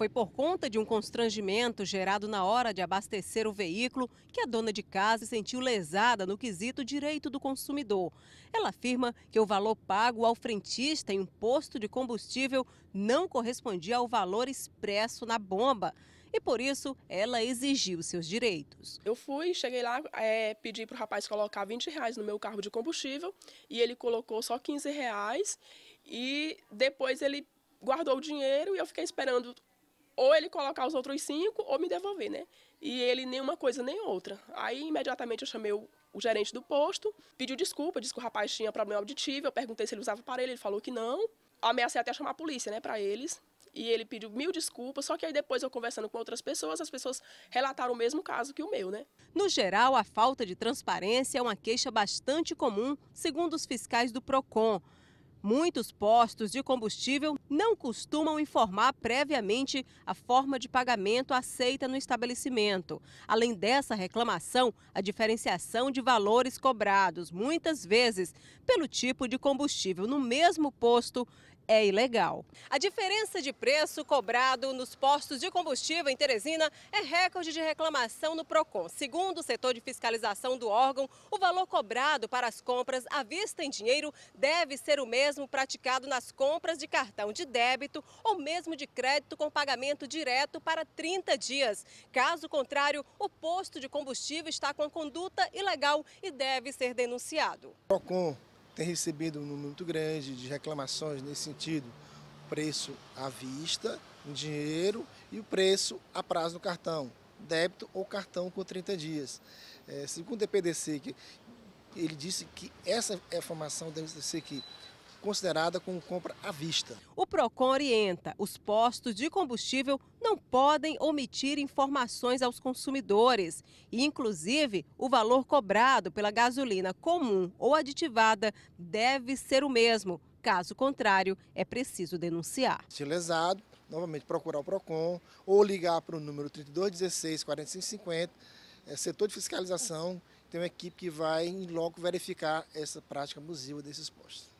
Foi por conta de um constrangimento gerado na hora de abastecer o veículo que a dona de casa se sentiu lesada no quesito direito do consumidor. Ela afirma que o valor pago ao frentista em um posto de combustível não correspondia ao valor expresso na bomba e por isso ela exigiu seus direitos. Eu fui, cheguei lá, é, pedi para o rapaz colocar 20 reais no meu carro de combustível e ele colocou só 15 reais e depois ele guardou o dinheiro e eu fiquei esperando ou ele colocar os outros cinco ou me devolver, né? E ele nem uma coisa nem outra. Aí imediatamente eu chamei o, o gerente do posto, pediu desculpa, disse que o rapaz tinha problema auditivo, eu perguntei se ele usava aparelho, ele falou que não. Ameacei até chamar a polícia, né, para eles. E ele pediu mil desculpas, só que aí depois eu conversando com outras pessoas, as pessoas relataram o mesmo caso que o meu, né? No geral, a falta de transparência é uma queixa bastante comum, segundo os fiscais do PROCON. Muitos postos de combustível não costumam informar previamente a forma de pagamento aceita no estabelecimento. Além dessa reclamação, a diferenciação de valores cobrados, muitas vezes, pelo tipo de combustível no mesmo posto, é ilegal. A diferença de preço cobrado nos postos de combustível em Teresina é recorde de reclamação no PROCON. Segundo o setor de fiscalização do órgão, o valor cobrado para as compras à vista em dinheiro deve ser o mesmo mesmo praticado nas compras de cartão de débito ou mesmo de crédito com pagamento direto para 30 dias. Caso contrário, o posto de combustível está com conduta ilegal e deve ser denunciado. O PROCON tem recebido um número muito grande de reclamações nesse sentido. Preço à vista, em dinheiro e o preço a prazo no cartão, débito ou cartão com 30 dias. É, segundo o DPDC, que ele disse que essa informação deve ser que considerada como compra à vista. O PROCON orienta: os postos de combustível não podem omitir informações aos consumidores. E, inclusive, o valor cobrado pela gasolina comum ou aditivada deve ser o mesmo. Caso contrário, é preciso denunciar. Se lesado, novamente procurar o PROCON ou ligar para o número 3216 4550, é, setor de fiscalização, tem uma equipe que vai em loco verificar essa prática abusiva desses postos.